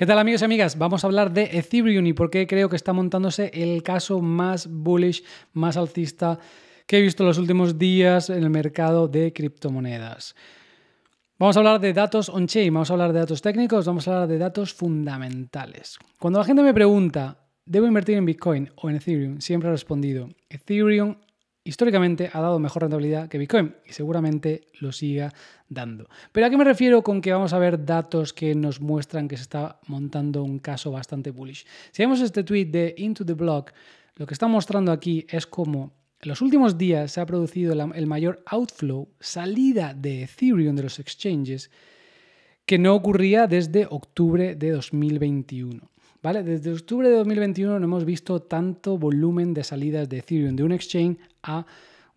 ¿Qué tal amigos y amigas? Vamos a hablar de Ethereum y por qué creo que está montándose el caso más bullish, más alcista que he visto en los últimos días en el mercado de criptomonedas. Vamos a hablar de datos on-chain, vamos a hablar de datos técnicos, vamos a hablar de datos fundamentales. Cuando la gente me pregunta, ¿debo invertir en Bitcoin o en Ethereum? Siempre he respondido, Ethereum históricamente ha dado mejor rentabilidad que Bitcoin y seguramente lo siga dando. Pero ¿a qué me refiero con que vamos a ver datos que nos muestran que se está montando un caso bastante bullish? Si vemos este tweet de Into the Block, lo que está mostrando aquí es cómo en los últimos días se ha producido el mayor outflow, salida de Ethereum de los exchanges, que no ocurría desde octubre de 2021. Desde octubre de 2021 no hemos visto tanto volumen de salidas de Ethereum de un exchange a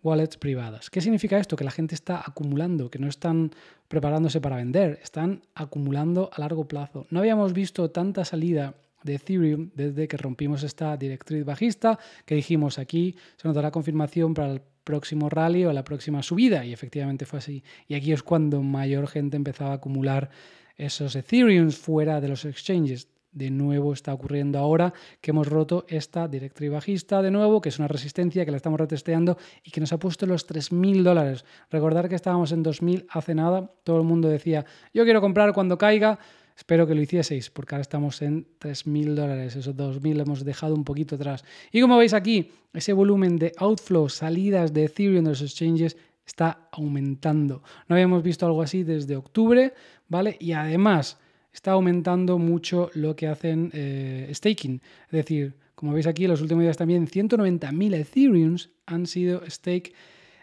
wallets privadas. ¿Qué significa esto? Que la gente está acumulando, que no están preparándose para vender, están acumulando a largo plazo. No habíamos visto tanta salida de Ethereum desde que rompimos esta directriz bajista, que dijimos aquí se nos dará confirmación para el próximo rally o la próxima subida, y efectivamente fue así. Y aquí es cuando mayor gente empezaba a acumular esos Ethereums fuera de los exchanges de nuevo está ocurriendo ahora que hemos roto esta directriz bajista de nuevo, que es una resistencia que la estamos retesteando y que nos ha puesto los 3.000 dólares. Recordar que estábamos en 2.000 hace nada, todo el mundo decía, yo quiero comprar cuando caiga. Espero que lo hicieseis, porque ahora estamos en 3.000 dólares, esos 2.000 lo hemos dejado un poquito atrás. Y como veis aquí, ese volumen de outflow, salidas de Ethereum de los exchanges, está aumentando. No habíamos visto algo así desde octubre, ¿vale? Y además, está aumentando mucho lo que hacen eh, staking. Es decir, como veis aquí, en los últimos días también 190.000 Ethereums han sido stake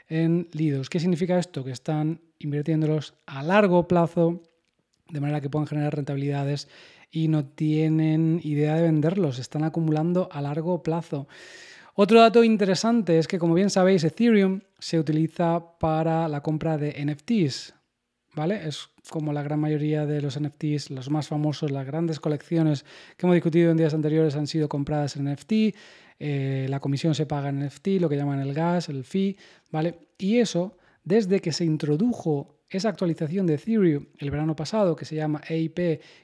en Lidos. ¿Qué significa esto? Que están invirtiéndolos a largo plazo de manera que puedan generar rentabilidades y no tienen idea de venderlos, están acumulando a largo plazo. Otro dato interesante es que, como bien sabéis, Ethereum se utiliza para la compra de NFTs, ¿vale? Es como la gran mayoría de los NFTs, los más famosos, las grandes colecciones que hemos discutido en días anteriores han sido compradas en NFT, eh, la comisión se paga en NFT, lo que llaman el gas, el fee, ¿vale? Y eso, desde que se introdujo esa actualización de Ethereum el verano pasado, que se llama EIP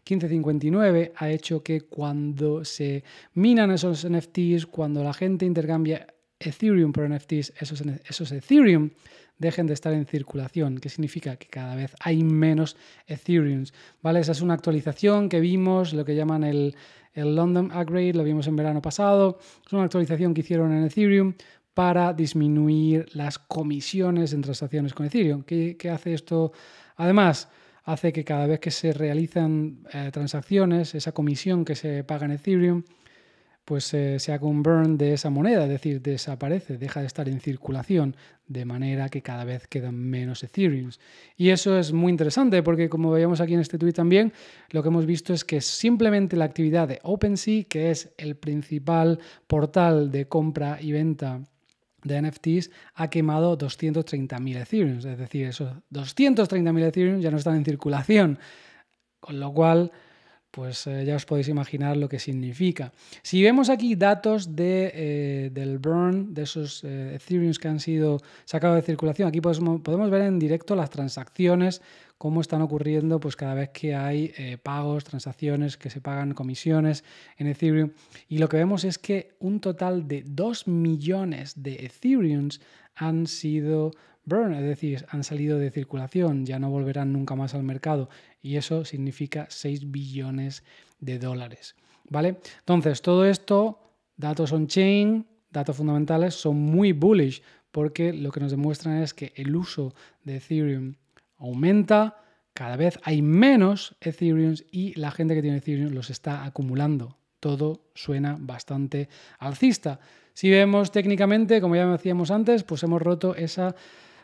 1559, ha hecho que cuando se minan esos NFTs, cuando la gente intercambia Ethereum por NFTs, esos, Ethereum dejen de estar en circulación, que significa que cada vez hay menos Ethereums, ¿vale? Esa es una actualización que vimos, lo que llaman el, London Upgrade, lo vimos en verano pasado, es una actualización que hicieron en Ethereum para disminuir las comisiones en transacciones con Ethereum. ¿Qué, hace esto? Además, hace que cada vez que se realizan eh, transacciones, esa comisión que se paga en Ethereum pues eh, se haga un burn de esa moneda, es decir, desaparece, deja de estar en circulación, de manera que cada vez quedan menos Ethereum. Y eso es muy interesante porque, como veíamos aquí en este tweet también, lo que hemos visto es que simplemente la actividad de OpenSea, que es el principal portal de compra y venta de NFTs ha quemado 230.000 Ethereum, es decir, esos 230.000 Ethereum ya no están en circulación, con lo cual pues eh, ya os podéis imaginar lo que significa. Si vemos aquí datos de, eh, del burn, de esos eh, Ethereums que han sido sacados de circulación, aquí podemos, podemos, ver en directo las transacciones cómo están ocurriendo pues, cada vez que hay eh, pagos, transacciones, que se pagan comisiones en Ethereum. Y lo que vemos es que un total de 2 millones de Ethereums han sido burn, es decir, han salido de circulación, ya no volverán nunca más al mercado. Y eso significa 6 billones de dólares. ¿Vale? Entonces, todo esto, datos on-chain, datos fundamentales, son muy bullish porque lo que nos demuestran es que el uso de Ethereum aumenta, cada vez hay menos Ethereum y la gente que tiene Ethereum los está acumulando. Todo suena bastante alcista. Si vemos técnicamente, como ya hacíamos antes, pues hemos roto esa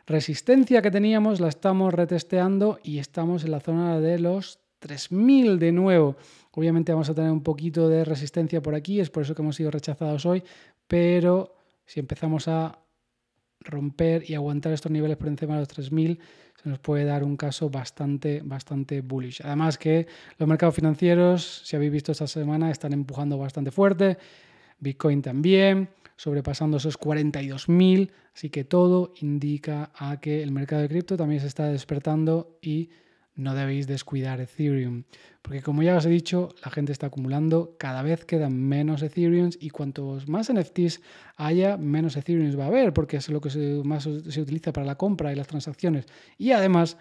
resistencia que teníamos, la estamos retesteando y estamos en la zona de los 3000 de nuevo. Obviamente vamos a tener un poquito de resistencia por aquí, es por eso que hemos sido rechazados hoy, pero si empezamos a romper y aguantar estos niveles por encima de los 3000 se nos puede dar un caso bastante, bastante bullish. Además que los mercados financieros, si habéis visto esta semana, están empujando bastante fuerte. Bitcoin también, sobrepasando esos 42.000. Así que todo indica a que el mercado de cripto también se está despertando y no debéis descuidar Ethereum, porque como ya os he dicho, la gente está acumulando, cada vez quedan menos Ethereum y cuantos más NFTs haya, menos Ethereum va a haber, porque es lo que más se utiliza para la compra y las transacciones. Y además,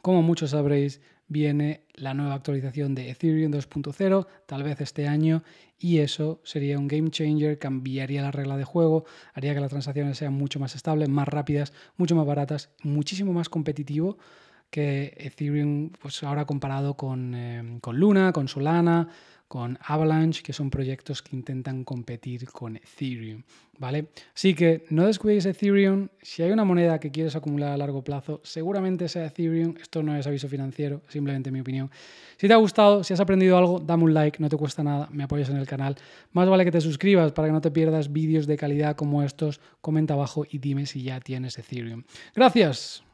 como muchos sabréis, viene la nueva actualización de Ethereum 2.0, tal vez este año, y eso sería un game changer, cambiaría la regla de juego, haría que las transacciones sean mucho más estables, más rápidas, mucho más baratas, muchísimo más competitivo que Ethereum, pues ahora comparado em, con, Luna, con Solana, con Avalanche, que son proyectos que intentan competir con Ethereum, ¿vale? Así que no descuidéis Ethereum. Si hay una moneda que quieres acumular a largo plazo, seguramente sea Ethereum. Esto no es aviso financiero, simplemente mi opinión. Si te ha gustado, si has aprendido algo, dame un like, no te cuesta nada, me apoyas en el canal. Más vale que te suscribas para que no te pierdas vídeos de calidad como estos. Comenta abajo y dime si ya tienes Ethereum. Gracias.